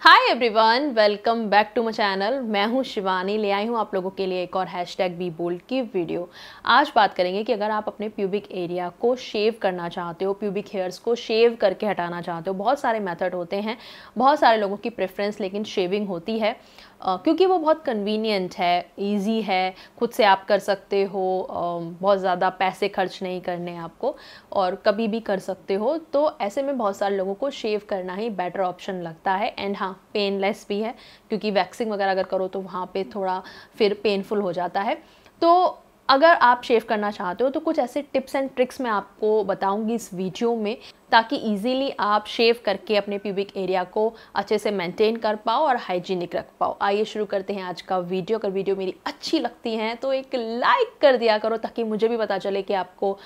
hi everyone welcome back to my channel मैं हूं शिवानी ले आई हूं आप लोगों के लिए एक और हैश टैग बी बोल्ड की वीडियो आज बात करेंगे कि अगर आप अपने प्यूबिक एरिया को शेव करना चाहते हो प्यूबिक हेयर्स को शेव करके हटाना चाहते हो बहुत सारे मेथड होते हैं बहुत सारे लोगों की प्रेफरेंस लेकिन शेविंग होती है क्योंकि वो बहुत कन्वीनियंट है ईजी है खुद से आप कर सकते हो बहुत ज़्यादा पैसे खर्च नहीं करने आपको और कभी भी कर सकते हो तो ऐसे में बहुत सारे लोगों को शेव करना ही बेटर ऑप्शन लगता है एंड हाँ पेनलेस भी है क्योंकि वैक्सिंग वगैरह अगर करो तो वहाँ पर थोड़ा फिर पेनफुल हो जाता है तो अगर आप शेव करना चाहते हो तो कुछ ऐसे टिप्स एंड ट्रिक्स मैं आपको बताऊंगी इस वीडियो में ताकि इजीली आप शेव करके अपने प्यूबिक एरिया को अच्छे से मेंटेन कर पाओ और हाइजीनिक रख पाओ आइए शुरू करते हैं आज का वीडियो अगर वीडियो मेरी अच्छी लगती है तो एक लाइक कर दिया करो ताकि मुझे भी पता चले कि आपको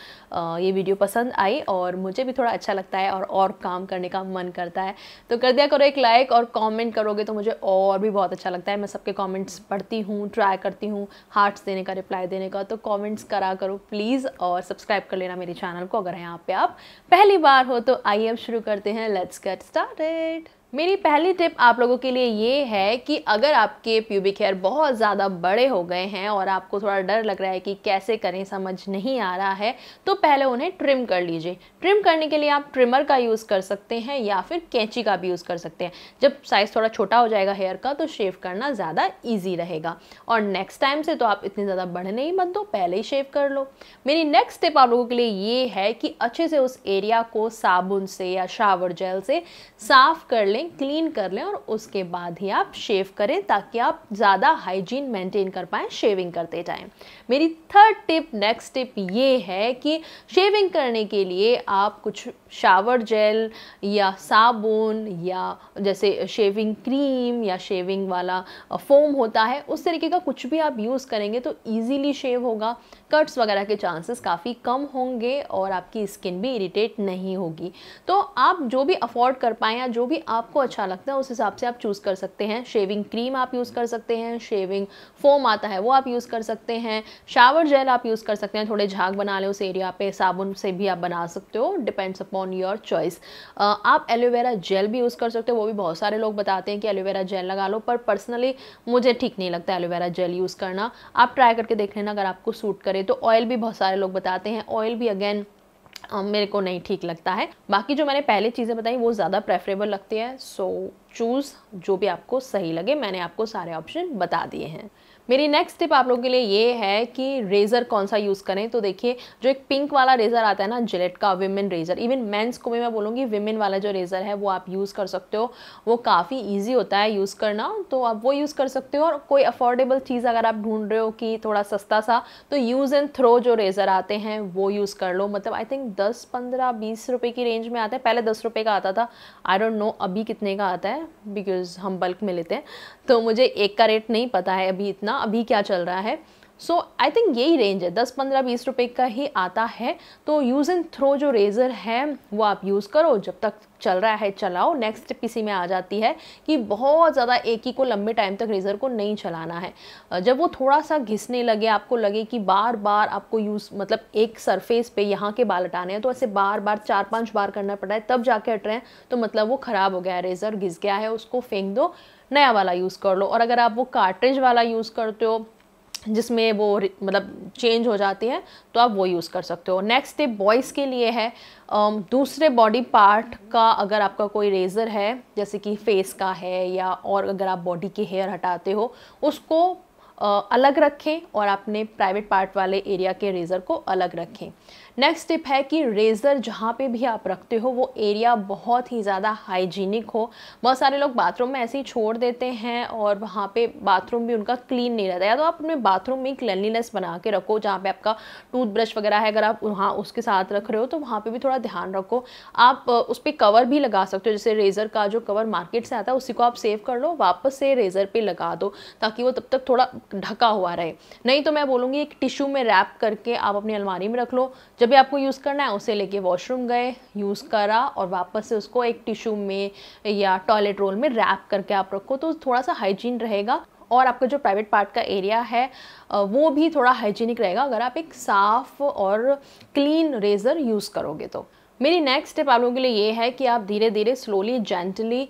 ये वीडियो पसंद आई और मुझे भी थोड़ा अच्छा लगता है और और काम करने का मन करता है तो कर दिया करो एक लाइक और कॉमेंट करोगे तो मुझे और भी बहुत अच्छा लगता है मैं सबके कॉमेंट्स पढ़ती हूँ ट्राई करती हूँ हार्ट्स देने का रिप्लाई देने का तो कॉमेंट्स करा करो प्लीज़ और सब्सक्राइब कर लेना मेरे चैनल को अगर यहाँ पर आप पहली बार हो तो आइए अब शुरू करते हैं लेट्स गेट स्टार्टेड मेरी पहली टिप आप लोगों के लिए ये है कि अगर आपके प्यूबिक हेयर बहुत ज़्यादा बड़े हो गए हैं और आपको थोड़ा डर लग रहा है कि कैसे करें समझ नहीं आ रहा है तो पहले उन्हें ट्रिम कर लीजिए ट्रिम करने के लिए आप ट्रिमर का यूज़ कर सकते हैं या फिर कैंची का भी यूज़ कर सकते हैं जब साइज़ थोड़ा छोटा हो जाएगा हेयर का तो शेव करना ज़्यादा ईजी रहेगा और नेक्स्ट टाइम से तो आप इतने ज़्यादा बढ़ने ही मत दो पहले ही शेव कर लो मेरी नेक्स्ट टिप आप लोगों के लिए ये है कि अच्छे से उस एरिया को साबुन से या शावर जेल से साफ़ कर लें लें क्लीन कर लें और उसके बाद ही आप शेव करें ताकि आप ज़्यादा हाइजीन मेंटेन कर पाएँ शेविंग करते टाइम मेरी थर्ड टिप नेक्स्ट टिप ये है कि शेविंग करने के लिए आप कुछ शावर जेल या साबुन या जैसे शेविंग क्रीम या शेविंग वाला फोम होता है उस तरीके का कुछ भी आप यूज़ करेंगे तो ईजीली शेव होगा कट्स वगैरह के चांसेस काफ़ी कम होंगे और आपकी स्किन भी इरीटेट नहीं होगी तो आप जो भी अफोर्ड कर पाएँ या जो भी आप आपको अच्छा लगता है उस हिसाब से आप चूज़ कर सकते हैं शेविंग क्रीम आप यूज़ कर सकते हैं शेविंग फोम आता है वो आप यूज़ कर सकते हैं शावर जेल आप यूज़ कर सकते हैं थोड़े झाग बना लें उस एरिया पे साबुन से भी आप बना सकते हो डिपेंड्स अपॉन योर चॉइस आप एलोवेरा जेल भी यूज़ कर सकते हो वो भी बहुत सारे लोग बताते हैं कि एलोवेरा जेल लगा लो पर पर्सनली मुझे ठीक नहीं लगता एलोवेरा जेल यूज़ करना आप ट्राई करके देख लेना अगर आपको सूट करे तो ऑयल भी बहुत सारे लोग बताते हैं ऑयल भी अगेन मेरे को नहीं ठीक लगता है बाकी जो मैंने पहले चीज़ें बताई वो ज़्यादा प्रेफरेबल लगती है सो चूज़ जो भी आपको सही लगे मैंने आपको सारे ऑप्शन बता दिए हैं मेरी नेक्स्ट टिप आप लोगों के लिए ये है कि रेज़र कौन सा यूज़ करें तो देखिए जो एक पिंक वाला रेज़र आता है ना जिलेट का विमेन रेज़र इवन मेंस को भी मैं बोलूँगी विमेन वाला जो रेज़र है वो आप यूज़ कर सकते हो वो काफ़ी ईजी होता है यूज़ करना तो आप वो यूज़ कर सकते हो और कोई अफोर्डेबल चीज़ अगर आप ढूंढ रहे हो कि थोड़ा सस्ता सा तो यूज़ एंड थ्रो जो रेज़र आते हैं वो यूज़ कर लो मतलब आई थिंक दस पंद्रह बीस रुपये की रेंज में आता है पहले दस रुपये का आता था आई डोंट नो अभी कितने का आता है बिकॉज़ हम बल्क में लेते हैं तो मुझे एक का रेट नहीं पता है अभी इतना कितना अभी क्या चल रहा है सो आई थिंक यही रेंज है दस पंद्रह बीस रुपए का ही आता है तो यूज़ एंड थ्रो जो रेज़र है वो आप यूज़ करो जब तक चल रहा है चलाओ नेक्स्ट टिप इसी में आ जाती है कि बहुत ज़्यादा एक ही को लंबे टाइम तक रेज़र को नहीं चलाना है जब वो थोड़ा सा घिसने लगे आपको लगे कि बार बार आपको यूज़ मतलब एक सरफेस पे यहाँ के बाल हटाने हैं तो ऐसे बार बार चार पाँच बार करना पड़ा है तब जाके हट रहे हैं तो मतलब वो ख़राब हो गया है रेज़र घिस गया है उसको फेंक दो नया वाला यूज़ कर लो और अगर आप वो कार्ट्रिज वाला यूज़ करते हो जिसमें वो मतलब चेंज हो जाती है तो आप वो यूज़ कर सकते हो नेक्स्ट स्टेप बॉयज़ के लिए है दूसरे बॉडी पार्ट का अगर आपका कोई रेज़र है जैसे कि फेस का है या और अगर आप बॉडी के हेयर हटाते हो उसको अलग रखें और अपने प्राइवेट पार्ट वाले एरिया के रेज़र को अलग रखें नेक्स्ट टिप है कि रेज़र जहाँ पे भी आप रखते हो वो एरिया बहुत ही ज़्यादा हाइजीनिक हो बहुत सारे लोग बाथरूम में ऐसे ही छोड़ देते हैं और वहाँ पे बाथरूम भी उनका क्लीन नहीं रहता या तो आप अपने बाथरूम में क्लिनलीनेस बना के रखो जहाँ पे आपका टूथब्रश वगैरह है अगर आप वहाँ उसके साथ रख रहे हो तो वहाँ पर भी थोड़ा ध्यान रखो आप उस पर कवर भी लगा सकते हो जैसे रेज़र का जो कवर मार्केट से आता है उसी को आप सेव कर लो वापस से रेज़र पर लगा दो ताकि वो तब तक थोड़ा ढका हुआ रहे नहीं तो मैं बोलूँगी एक टिश्यू में रैप करके आप अपनी अलमारी में रख लो जब भी आपको यूज़ करना है उसे लेके वॉशरूम गए यूज़ करा और वापस से उसको एक टिश्यू में या टॉयलेट रोल में रैप करके आप रखो तो थोड़ा सा हाइजीन रहेगा और आपका जो प्राइवेट पार्ट का एरिया है वो भी थोड़ा हाइजीनिक रहेगा अगर आप एक साफ़ और क्लीन रेज़र यूज़ करोगे तो मेरी नेक्स्ट स्टेप आप लोगों के लिए ये है कि आप धीरे धीरे स्लोली जेंटली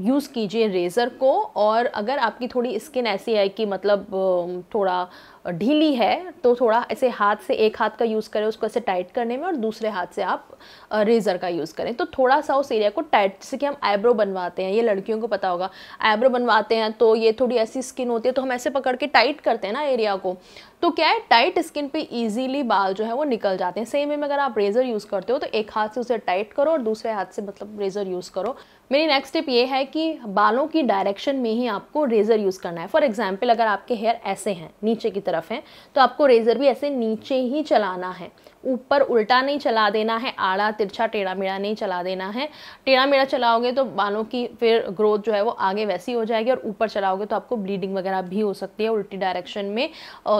यूज़ कीजिए रेज़र को और अगर आपकी थोड़ी स्किन ऐसी है कि मतलब थोड़ा ढीली है तो थोड़ा ऐसे हाथ से एक हाथ का यूज़ करें उसको ऐसे टाइट करने में और दूसरे हाथ से आप रेज़र का यूज़ करें तो थोड़ा सा उस एरिया को टाइट जैसे कि हम आईब्रो बनवाते हैं ये लड़कियों को पता होगा आईब्रो बनवाते हैं तो ये थोड़ी ऐसी स्किन होती है तो हम ऐसे पकड़ के टाइट करते हैं ना एरिया को तो क्या है टाइट स्किन पे इजीली बाल जो है वो निकल जाते हैं सेम वे में अगर आप रेज़र यूज़ करते हो तो एक हाथ से उसे टाइट करो और दूसरे हाथ से मतलब रेज़र यूज़ करो मेरी नेक्स्ट टिप ये है कि बालों की डायरेक्शन में ही आपको रेज़र यूज़ करना है फॉर एग्जाम्पल अगर आपके हेयर ऐसे हैं नीचे की तरफ हैं तो आपको रेज़र भी ऐसे नीचे ही चलाना है ऊपर उल्टा नहीं चला देना है आड़ा तिरछा टेढ़ा मेढ़ा नहीं चला देना है टेढ़ा मेढ़ा चलाओगे तो बालों की फिर ग्रोथ जो है वो आगे वैसी हो जाएगी और ऊपर चलाओगे तो आपको ब्लीडिंग वगैरह भी हो सकती है उल्टी डायरेक्शन में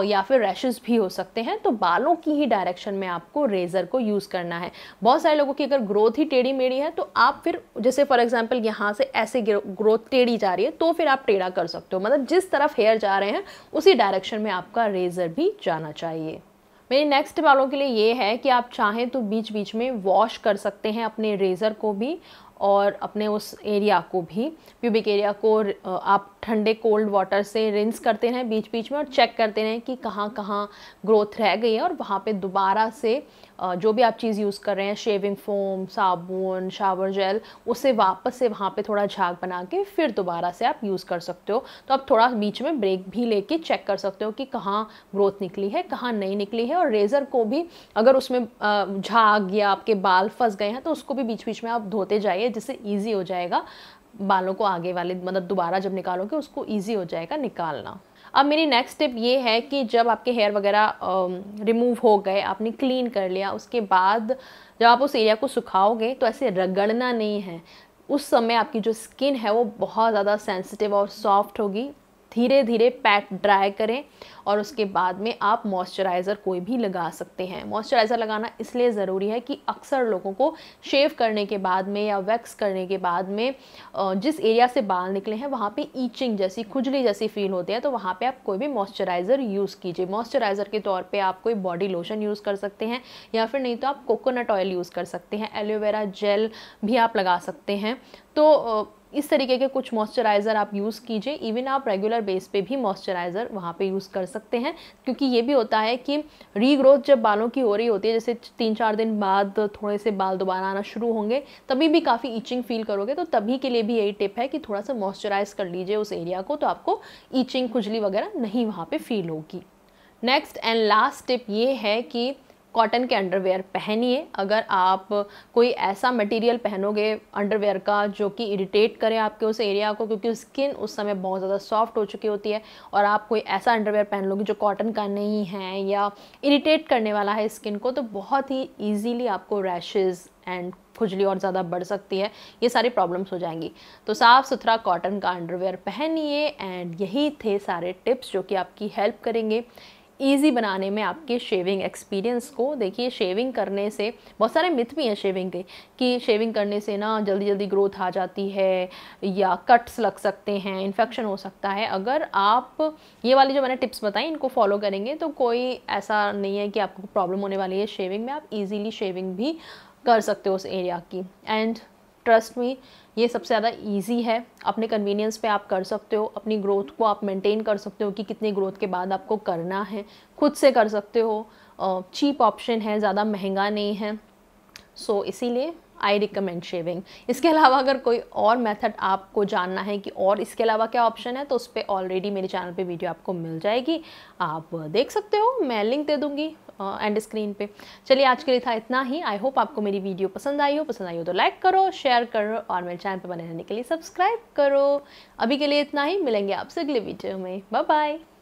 या फिर रैशेज भी हो सकते हैं तो बालों की ही डायरेक्शन में आपको रेज़र को यूज़ करना है बहुत सारे लोगों की अगर ग्रोथ ही टेढ़ी मेढ़ी है तो आप फिर जैसे फॉर एग्जाम्पल यहाँ से ऐसे ग्रोथ टेढ़ी जा रही है तो फिर आप टेढ़ा कर सकते हो मतलब जिस तरफ हेयर जा रहे हैं उसी डायरेक्शन में आपका रेज़र भी जाना चाहिए मेरे नेक्स्ट वालों के लिए ये है कि आप चाहें तो बीच बीच में वॉश कर सकते हैं अपने रेज़र को भी और अपने उस एरिया को भी प्यूबिक एरिया को आप ठंडे कोल्ड वाटर से रिंस करते रहें बीच बीच में और चेक करते रहें कि कहाँ कहाँ ग्रोथ रह गई है और वहाँ पे दोबारा से जो भी आप चीज़ यूज़ कर रहे हैं शेविंग फोम साबुन शावर जेल उसे वापस से वहाँ पे थोड़ा झाग बना के फिर दोबारा से आप यूज़ कर सकते हो तो आप थोड़ा बीच में ब्रेक भी लेके चेक कर सकते हो कि कहाँ ग्रोथ निकली है कहाँ नहीं निकली है और रेज़र को भी अगर उसमें झाग या आपके बाल फंस गए हैं तो उसको भी बीच बीच में आप धोते जाइए जिससे ईजी हो जाएगा बालों को आगे वाले मतलब दोबारा जब निकालोगे उसको ईजी हो जाएगा निकालना अब मेरी नेक्स्ट टिप ये है कि जब आपके हेयर वगैरह रिमूव हो गए आपने क्लीन कर लिया उसके बाद जब आप उस एरिया को सुखाओगे तो ऐसे रगड़ना नहीं है उस समय आपकी जो स्किन है वो बहुत ज़्यादा सेंसिटिव और सॉफ्ट होगी धीरे धीरे पैक ड्राई करें और उसके बाद में आप मॉइस्चराइज़र कोई भी लगा सकते हैं मॉइस्चराइज़र लगाना इसलिए ज़रूरी है कि अक्सर लोगों को शेव करने के बाद में या वैक्स करने के बाद में जिस एरिया से बाल निकले हैं वहाँ पे ईचिंग जैसी खुजली जैसी फील होती है तो वहाँ पे आप कोई भी मॉइस्चराइज़र यूज़ कीजिए मॉइस्चराइज़र के तौर पर आप कोई बॉडी लोशन यूज़ कर सकते हैं या फिर नहीं तो आप कोकोनट ऑयल यूज़ कर सकते हैं एलोवेरा जेल भी आप लगा सकते हैं तो इस तरीके के कुछ मॉइस्चराइज़र आप यूज़ कीजिए इवन आप रेगुलर बेस पे भी मॉइस्चराइज़र वहाँ पे यूज़ कर सकते हैं क्योंकि ये भी होता है कि रीग्रोथ जब बालों की हो रही होती है जैसे तीन चार दिन बाद थोड़े से बाल दोबारा आना शुरू होंगे तभी भी काफ़ी ईचिंग फील करोगे तो तभी के लिए भी यही टिप है कि थोड़ा सा मॉइस्चराइज़ कर लीजिए उस एरिया को तो आपको ईचिंग खुजली वगैरह नहीं वहाँ पर फील होगी नेक्स्ट एंड लास्ट टिप ये है कि कॉटन के अंडरवेयर पहनिए अगर आप कोई ऐसा मटेरियल पहनोगे अंडरवेयर का जो कि इरिटेट करे आपके उस एरिया को क्योंकि स्किन उस समय बहुत ज़्यादा सॉफ्ट हो चुकी होती है और आप कोई ऐसा अंडरवेयर पहन लोगे जो कॉटन का नहीं है या इरिटेट करने वाला है स्किन को तो बहुत ही ईजीली आपको रैशेज़ एंड खुजली और ज़्यादा बढ़ सकती है ये सारी प्रॉब्लम्स हो जाएंगी तो साफ़ सुथरा कॉटन का अंडरवेयर पहनिए एंड यही थे सारे टिप्स जो कि आपकी हेल्प करेंगे ईजी बनाने में आपके शेविंग एक्सपीरियंस को देखिए शेविंग करने से बहुत सारे मिथ भी हैं शेविंग के कि शेविंग करने से ना जल्दी जल्दी ग्रोथ आ जाती है या कट्स लग सकते हैं इन्फेक्शन हो सकता है अगर आप ये वाली जो मैंने टिप्स बताई इनको फॉलो करेंगे तो कोई ऐसा नहीं है कि आपको प्रॉब्लम होने वाली है शेविंग में आप ईजीली शेविंग भी कर सकते हो उस एरिया की एंड ट्रस्ट मी ये सबसे ज़्यादा ईजी है अपने कन्वीनियंस पे आप कर सकते हो अपनी ग्रोथ को आप मेंटेन कर सकते हो कि कितनी ग्रोथ के बाद आपको करना है खुद से कर सकते हो चीप ऑप्शन है ज़्यादा महंगा नहीं है सो so, इसीलिए आई रिकमेंड शेविंग इसके अलावा अगर कोई और मेथड आपको जानना है कि और इसके अलावा क्या ऑप्शन है तो उस पर ऑलरेडी मेरे चैनल पे वीडियो आपको मिल जाएगी आप देख सकते हो मैं लिंक दे दूँगी एंड स्क्रीन पे चलिए आज के लिए था इतना ही आई होप आपको मेरी वीडियो पसंद आई हो पसंद आई हो तो लाइक करो शेयर करो और मेरे चैनल पर बने रहने के लिए सब्सक्राइब करो अभी के लिए इतना ही मिलेंगे आपसे अगले वीडियो में बाय बाय